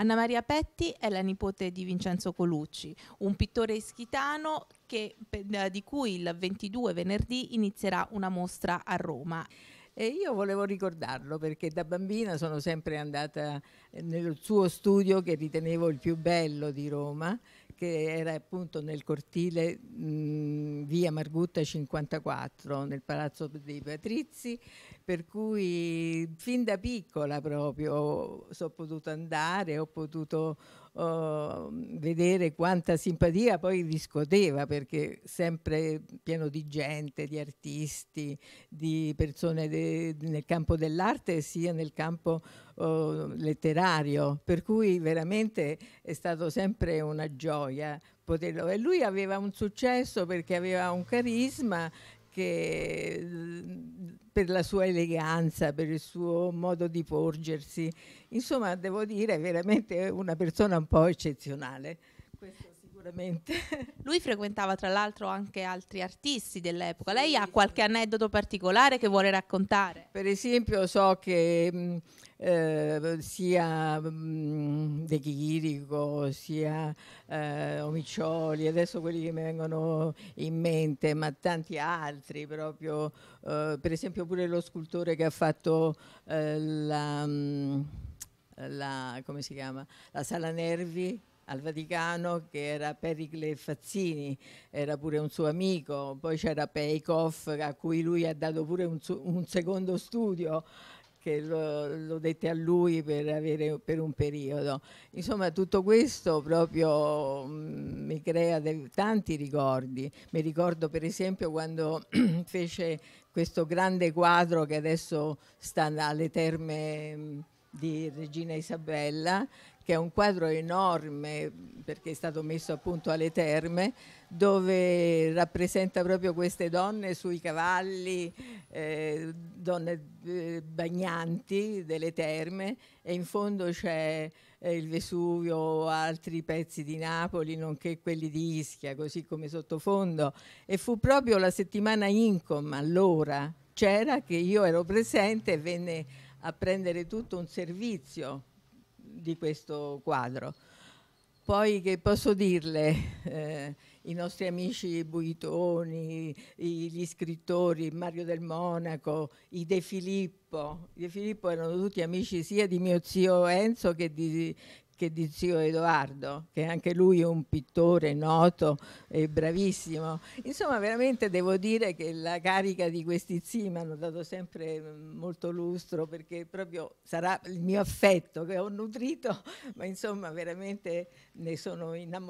Anna Maria Petti è la nipote di Vincenzo Colucci, un pittore ischitano che, di cui il 22 venerdì inizierà una mostra a Roma. E io volevo ricordarlo perché da bambina sono sempre andata eh, nel suo studio che ritenevo il più bello di Roma che era appunto nel cortile mh, via Margutta 54, nel palazzo dei Patrizi, per cui fin da piccola proprio sono potuto andare, ho potuto uh, vedere quanta simpatia poi riscuoteva, perché sempre pieno di gente, di artisti, di persone de nel campo dell'arte sia nel campo uh, letterario, per cui veramente è stato sempre una gioia poterlo. E lui aveva un successo perché aveva un carisma che per la sua eleganza, per il suo modo di porgersi. Insomma, devo dire, è veramente una persona un po' eccezionale. Questo Sicuramente. Lui frequentava tra l'altro anche altri artisti dell'epoca. Lei ha qualche aneddoto particolare che vuole raccontare? Per esempio so che mm, eh, sia mm, De Chirico, sia eh, Omiccioli, adesso quelli che mi vengono in mente, ma tanti altri proprio, eh, per esempio pure lo scultore che ha fatto eh, la, mm, la, come si chiama? la Sala Nervi al Vaticano che era Pericle Fazzini, era pure un suo amico, poi c'era Peikoff a cui lui ha dato pure un, un secondo studio che lo, lo, dette a lui per, avere, per un periodo. Insomma, tutto questo proprio mm, mi crea de, tanti ricordi. Mi ricordo per esempio quando fece questo grande quadro che adesso sta alle terme... Mh, mm, di Regina Isabella, che è un quadro enorme perché è stato messo appunto alle terme, dove rappresenta proprio queste donne sui cavalli, eh, donne eh, bagnanti delle terme e in fondo c'è eh, il Vesuvio, altri pezzi di Napoli, nonché quelli di Ischia, così come sottofondo. E fu proprio la settimana Incom allora, c'era che io ero presente e venne a prendere tutto un servizio di questo quadro. Poi che posso dirle? Eh, I nostri amici Buitoni, gli scrittori, Mario del Monaco, i De Filippo. De Filippo erano tutti amici sia di mio zio Enzo che di, anche di zio Edoardo, che anche lui è un pittore noto e bravissimo. Insomma, veramente devo dire che la carica di questi zii mi hanno dato sempre mm, molto lustro perché proprio sarà il mio affetto che ho nutrito, ma insomma veramente ne sono innamorato.